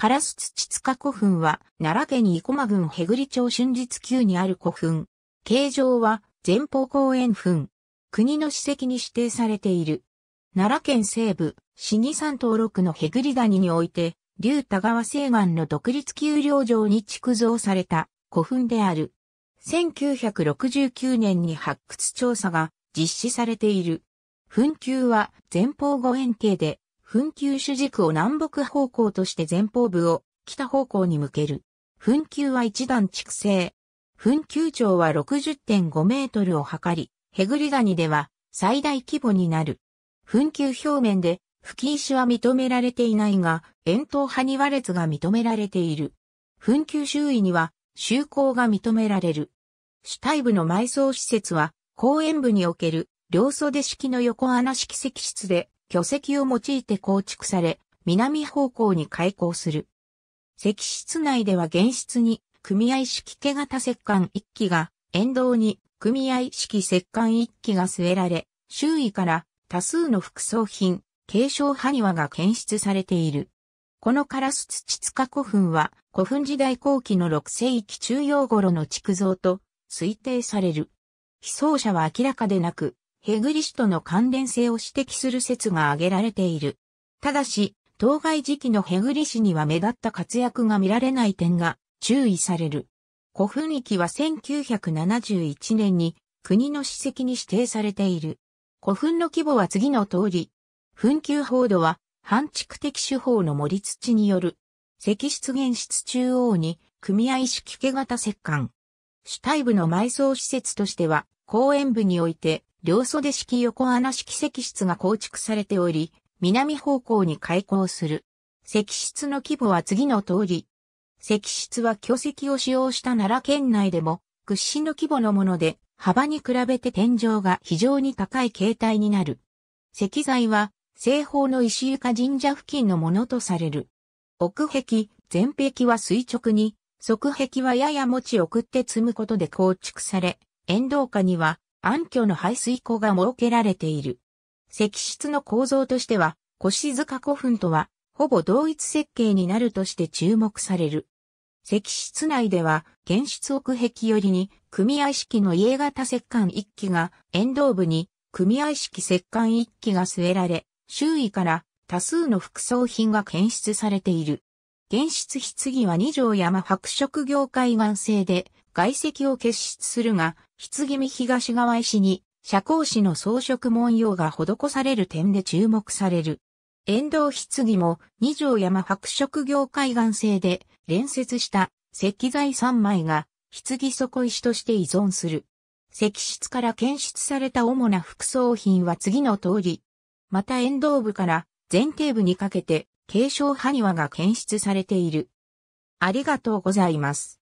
カラス土塚古墳は、奈良県生駒郡へぐり町春日宮にある古墳。形状は、前方後円墳。国の史跡に指定されている。奈良県西部、死に山登録のへぐり谷において、竜田川西岸の独立丘陵上に築造された古墳である。1969年に発掘調査が実施されている。墳丘は前方後円形で、墳丘主軸を南北方向として前方部を北方向に向ける。墳丘は一段築成。墳丘長は60.5メートルを測り、へぐり谷では最大規模になる。墳丘表面で吹石は認められていないが、円筒派に和列が認められている。墳丘周囲には修行が認められる。主体部の埋葬施設は公園部における両袖式の横穴式石室で巨石を用いて構築され、南方向に開港する。石室内では原室に組合式毛型石棺一基が、沿道に組合式石棺一基が据えられ、周囲から多数の副葬品、継承埴輪が検出されている。このカラス土塚古墳は古墳時代後期の6世紀中央頃の築造と推定される。被葬者は明らかでなく、ヘグリシとの関連性を指摘する説が挙げられている。ただし、当該時期のヘグリシには目立った活躍が見られない点が注意される。古墳域は1971年に国の史跡に指定されている。古墳の規模は次の通り。墳丘報道は反築的手法の盛り土による。石室原室中央に組合式毛型石棺。主体部の埋葬施設としては公園部において、両袖式横穴式石室が構築されており、南方向に開港する。石室の規模は次の通り。石室は巨石を使用した奈良県内でも屈指の規模のもので、幅に比べて天井が非常に高い形態になる。石材は西方の石床神社付近のものとされる。奥壁、前壁は垂直に、側壁はやや持ち送って積むことで構築され、沿道下には暗渠の排水溝が設けられている。石室の構造としては、腰塚古墳とは、ほぼ同一設計になるとして注目される。石室内では、原室奥壁寄りに、組合式の家型石棺一機が、沿道部に、組合式石棺一機が据えられ、周囲から多数の副葬品が検出されている。原室棺は二条山白色業界岩製で、外石を結出するが、棺見東側石に、社交紙の装飾文様が施される点で注目される。遠藤棺も二条山白色業海岸製で連接した石材3枚が棺底石として依存する。石室から検出された主な副葬品は次の通り。また沿道部から前提部にかけて継承埴輪が検出されている。ありがとうございます。